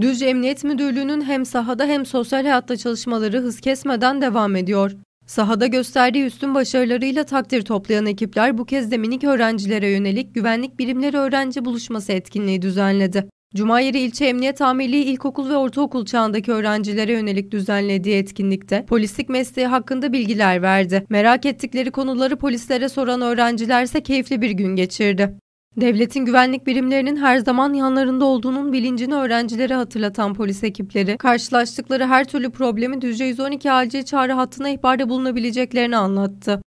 Düzce Emniyet Müdürlüğü'nün hem sahada hem sosyal hayatta çalışmaları hız kesmeden devam ediyor. Sahada gösterdiği üstün başarılarıyla takdir toplayan ekipler bu kez de minik öğrencilere yönelik güvenlik birimleri öğrenci buluşması etkinliği düzenledi. Cumayeri İlçe Emniyet Amirliği İlkokul ve Ortaokul çağındaki öğrencilere yönelik düzenlediği etkinlikte polislik mesleği hakkında bilgiler verdi. Merak ettikleri konuları polislere soran öğrenciler ise keyifli bir gün geçirdi. Devletin güvenlik birimlerinin her zaman yanlarında olduğunun bilincini öğrencilere hatırlatan polis ekipleri, karşılaştıkları her türlü problemi Düzce 112 acil çağrı hattına ihbarda bulunabileceklerini anlattı.